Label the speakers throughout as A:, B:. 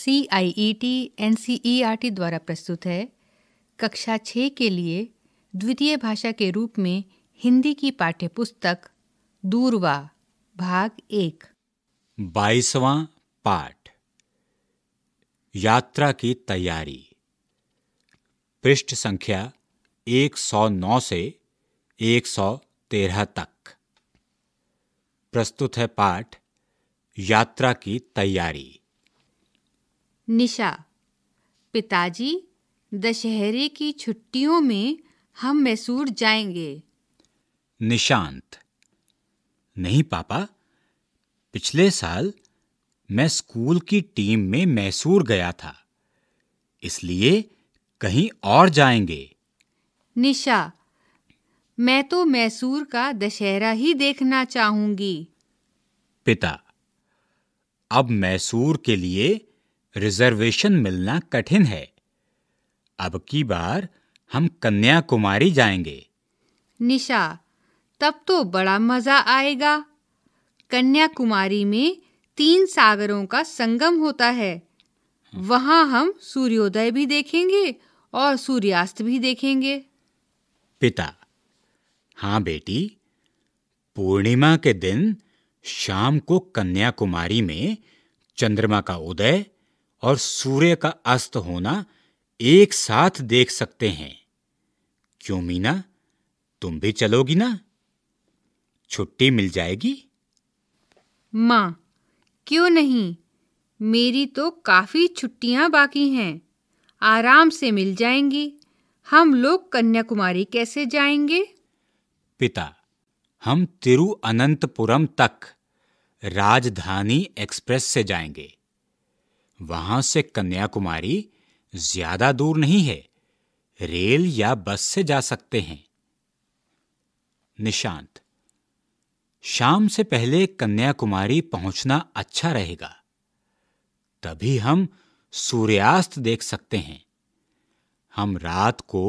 A: C I E T N C E R T द्वारा प्रस्तुत है कक्षा छः के लिए द्वितीय भाषा के रूप में हिंदी की पाठ्य पुस्तक दूरवा भाग एक
B: बाईसवां पाठ यात्रा की तैयारी पृष्ठ संख्या 109 से 113 तक प्रस्तुत है पाठ यात्रा की तैयारी
A: निशा पिताजी दशहरे की छुट्टियों में हम मैसूर जाएंगे
B: निशांत नहीं पापा पिछले साल मैं स्कूल की टीम में मैसूर गया था इसलिए कहीं और जाएंगे
A: निशा मैं तो मैसूर का दशहरा ही देखना चाहूंगी
B: पिता अब मैसूर के लिए रिजर्वेशन मिलना कठिन है अब की बार हम कन्याकुमारी जाएंगे
A: निशा तब तो बड़ा मजा आएगा कन्याकुमारी में तीन सागरों का संगम होता है वहां हम सूर्योदय भी देखेंगे और सूर्यास्त भी देखेंगे
B: पिता हाँ बेटी पूर्णिमा के दिन शाम को कन्याकुमारी में चंद्रमा का उदय और सूर्य का अस्त होना एक साथ देख सकते हैं क्यों मीना तुम भी चलोगी ना छुट्टी मिल जाएगी
A: माँ क्यों नहीं मेरी तो काफ़ी छुट्टियां बाकी हैं आराम से मिल जाएंगी हम लोग कन्याकुमारी कैसे जाएंगे
B: पिता हम तिरुअनंतपुरम तक राजधानी एक्सप्रेस से जाएंगे वहां से कन्याकुमारी ज्यादा दूर नहीं है रेल या बस से जा सकते हैं निशांत शाम से पहले कन्याकुमारी पहुंचना अच्छा रहेगा तभी हम सूर्यास्त देख सकते हैं हम रात को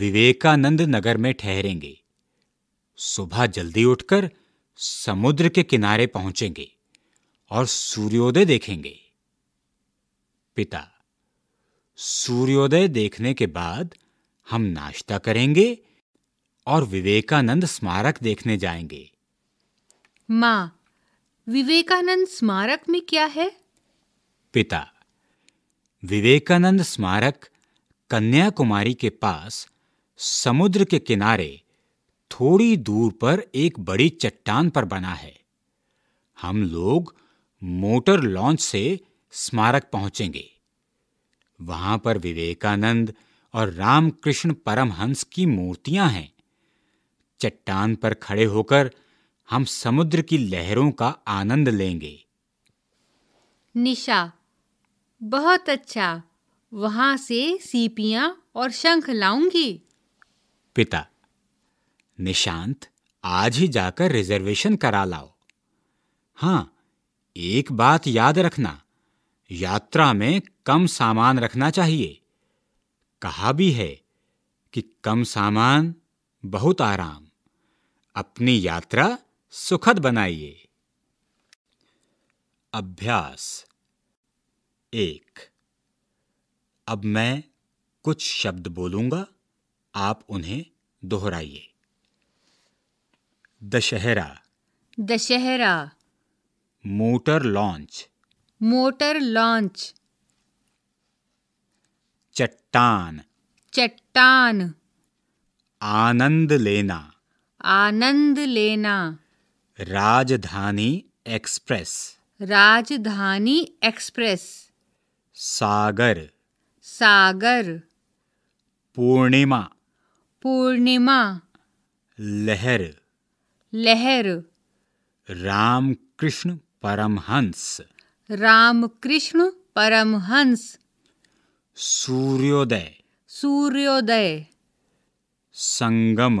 B: विवेकानंद नगर में ठहरेंगे सुबह जल्दी उठकर समुद्र के किनारे पहुंचेंगे और सूर्योदय देखेंगे पिता सूर्योदय देखने के बाद हम नाश्ता करेंगे और विवेकानंद स्मारक देखने जाएंगे
A: माँ विवेकानंद स्मारक में क्या है
B: पिता विवेकानंद स्मारक कन्याकुमारी के पास समुद्र के किनारे थोड़ी दूर पर एक बड़ी चट्टान पर बना है हम लोग मोटर लॉन्च से स्मारक पहुंचेंगे वहां पर विवेकानंद और रामकृष्ण परमहंस की मूर्तियां हैं चट्टान पर खड़े होकर हम समुद्र की लहरों का आनंद लेंगे
A: निशा बहुत अच्छा वहां से सीपियां और शंख लाऊंगी
B: पिता निशांत आज ही जाकर रिजर्वेशन करा लाओ हाँ एक बात याद रखना यात्रा में कम सामान रखना चाहिए कहा भी है कि कम सामान बहुत आराम अपनी यात्रा सुखद बनाइए अभ्यास एक अब मैं कुछ शब्द बोलूंगा आप उन्हें दोहराइए Dussehra
A: Dussehra
B: motor launch
A: motor launch
B: चट्टान
A: चट्टान
B: आनंद लेना
A: आनंद लेना
B: राजधानी एक्सप्रेस
A: राजधानी एक्सप्रेस
B: सागर
A: सागर
B: पूर्णिमा
A: पूर्णिमा लहर लहर
B: रामकृष्ण परमहंस
A: रामकृष्ण परमहंस
B: सूर्योदय
A: सूर्योदय
B: संगम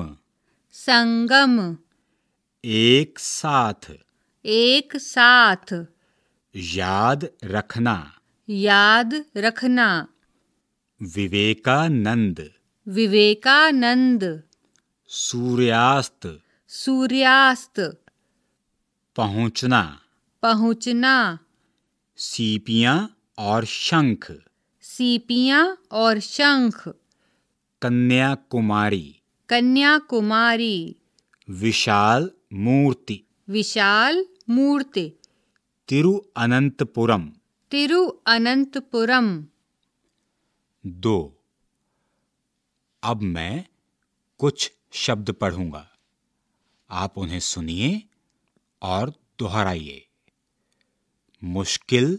A: संगम
B: एक साथ
A: एक साथ
B: याद रखना
A: याद रखना
B: विवेकानंद
A: विवेकानंद
B: सूर्यास्त
A: सूर्यास्त
B: पहुंचना
A: पहुंचना
B: सीपियां और शंख
A: सीपियां और शंख
B: कन्याकुमारी
A: कन्याकुमारी
B: विशाल मूर्ति
A: विशाल मूर्ति
B: तिरुअनंतपुरम
A: तिरुअनंतपुरम
B: दो अब मैं कुछ शब्द पढ़ूंगा आप उन्हें सुनिए और दोहराइए मुश्किल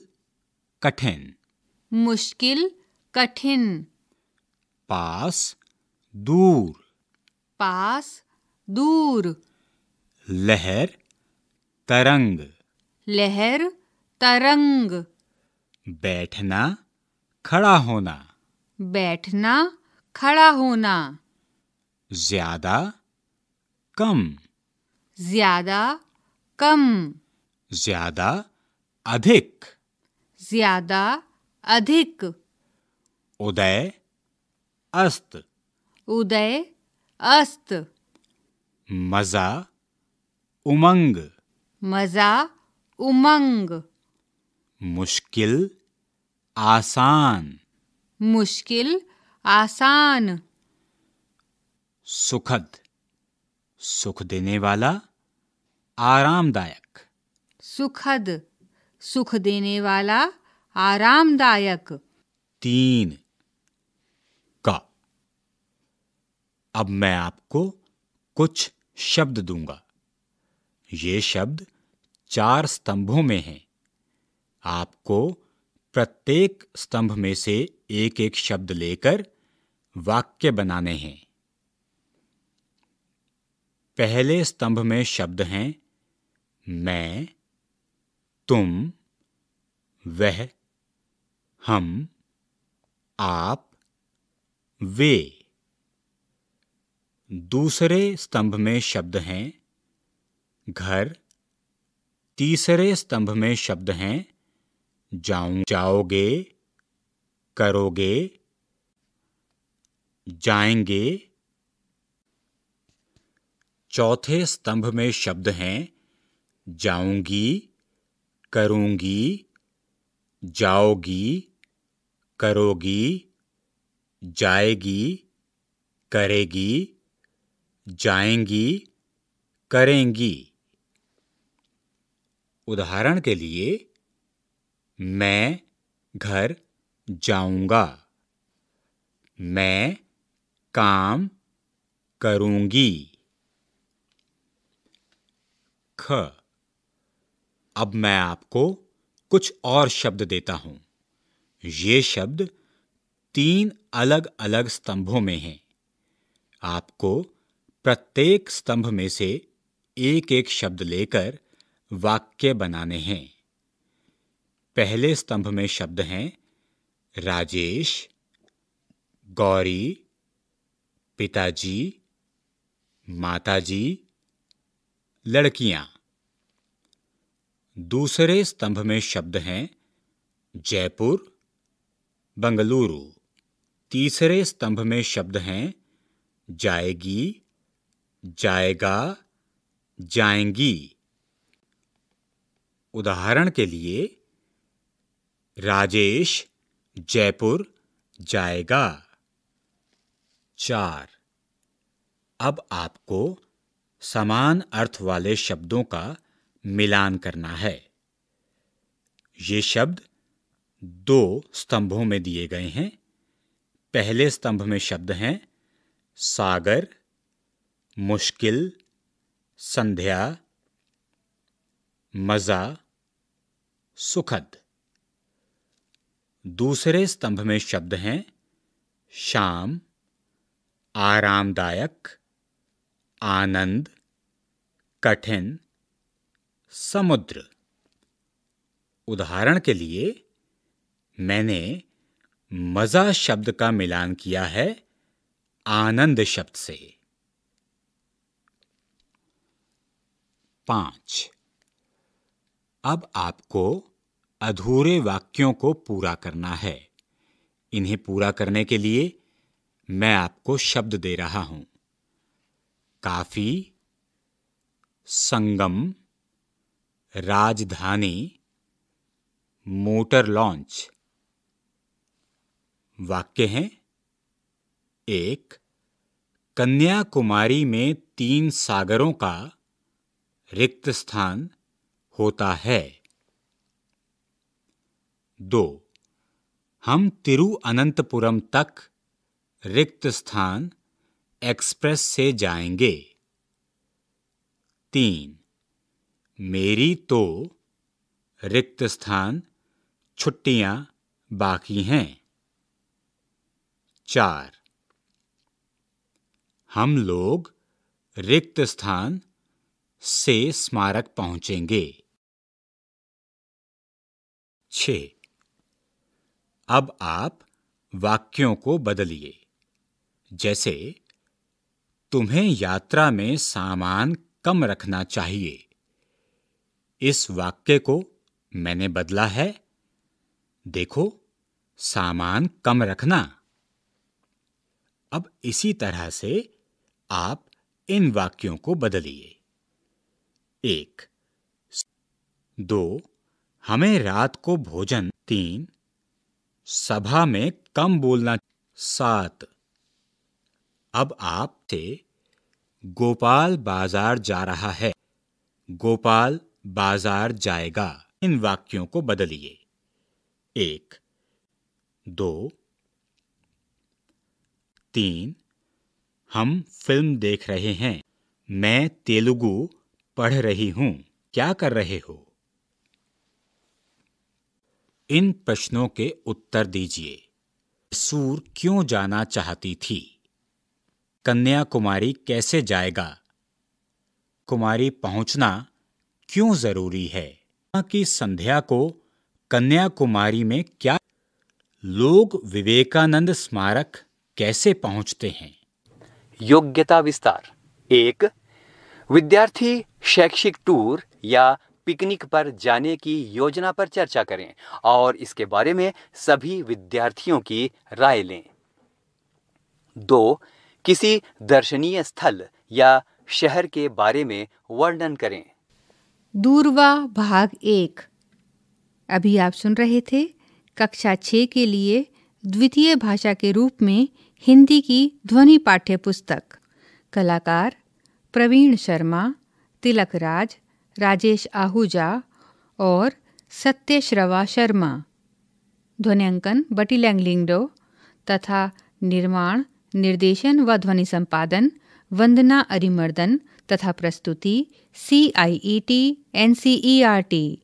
B: कठिन
A: मुश्किल कठिन
B: पास दूर
A: पास दूर
B: लहर तरंग
A: लहर तरंग
B: बैठना खड़ा होना
A: बैठना खड़ा होना
B: ज्यादा कम
A: ज्यादा कम
B: ज्यादा अधिक
A: ज्यादा अधिक
B: उदय अस्त
A: उदय अस्त
B: मजा उमंग
A: मजा उमंग
B: मुश्किल आसान
A: मुश्किल आसान
B: सुखद सुख देने वाला आरामदायक
A: सुखद सुख देने वाला आरामदायक
B: तीन का अब मैं आपको कुछ शब्द दूंगा ये शब्द चार स्तंभों में हैं आपको प्रत्येक स्तंभ में से एक एक शब्द लेकर वाक्य बनाने हैं पहले स्तंभ में शब्द हैं मैं तुम वह हम आप वे दूसरे स्तंभ में शब्द हैं घर तीसरे स्तंभ में शब्द हैं जाऊं जाओगे करोगे जाएंगे चौथे स्तंभ में शब्द हैं जाऊंगी करूंगी जाओगी करोगी जाएगी करेगी जाएंगी करेंगी उदाहरण के लिए मैं घर जाऊंगा मैं काम करूंगी ख अब मैं आपको कुछ और शब्द देता हूं ये शब्द तीन अलग अलग स्तंभों में हैं आपको प्रत्येक स्तंभ में से एक एक शब्द लेकर वाक्य बनाने हैं पहले स्तंभ में शब्द हैं राजेश गौरी पिताजी माताजी लड़कियां दूसरे स्तंभ में शब्द हैं जयपुर बंगलुरु तीसरे स्तंभ में शब्द हैं जाएगी जाएगा जाएंगी उदाहरण के लिए राजेश जयपुर जाएगा चार अब आपको समान अर्थ वाले शब्दों का मिलान करना है ये शब्द दो स्तंभों में दिए गए हैं पहले स्तंभ में शब्द हैं सागर मुश्किल संध्या मज़ा सुखद दूसरे स्तंभ में शब्द हैं शाम आरामदायक आनंद कठिन समुद्र उदाहरण के लिए मैंने मज़ा शब्द का मिलान किया है आनंद शब्द से पांच अब आपको अधूरे वाक्यों को पूरा करना है इन्हें पूरा करने के लिए मैं आपको शब्द दे रहा हूं काफी संगम राजधानी मोटर लॉन्च वाक्य हैं एक कन्याकुमारी में तीन सागरों का रिक्त स्थान होता है दो हम तिरुअनंतपुरम तक रिक्त स्थान एक्सप्रेस से जाएंगे तीन मेरी तो रिक्त स्थान छुट्टियां बाकी हैं चार हम लोग रिक्त स्थान से स्मारक पहुंचेंगे छ अब आप वाक्यों को बदलिए जैसे तुम्हें यात्रा में सामान कम रखना चाहिए इस वाक्य को मैंने बदला है देखो सामान कम रखना अब इसी तरह से आप इन वाक्यों को बदलिए एक दो हमें रात को भोजन तीन सभा में कम बोलना सात अब आप से गोपाल बाजार जा रहा है गोपाल बाजार जाएगा इन वाक्यों को बदलिए एक दो तीन हम फिल्म देख रहे हैं मैं तेलुगु पढ़ रही हूं क्या कर रहे हो इन प्रश्नों के उत्तर दीजिए सूर क्यों जाना चाहती थी कन्याकुमारी कैसे जाएगा कुमारी पहुंचना क्यों जरूरी है कि संध्या को कन्याकुमारी में क्या लोग विवेकानंद स्मारक कैसे पहुंचते हैं योग्यता विस्तार एक विद्यार्थी शैक्षिक टूर या पिकनिक पर जाने की योजना पर चर्चा करें और इसके बारे में सभी विद्यार्थियों की राय लें दो किसी दर्शनीय स्थल या शहर के बारे में वर्णन करें
A: दूरवा भाग एक अभी आप सुन रहे थे कक्षा छः के लिए द्वितीय भाषा के रूप में हिंदी की ध्वनि पाठ्य पुस्तक कलाकार प्रवीण शर्मा राज, राजेश आहूजा और सत्यश्रवा शर्मा ध्वनिंकन बटी लैंगलिंगडो तथा निर्माण निर्देशन व ध्वनि संपादन वंदना अरिमर्दन तथा प्रस्तुति CIET Ncert.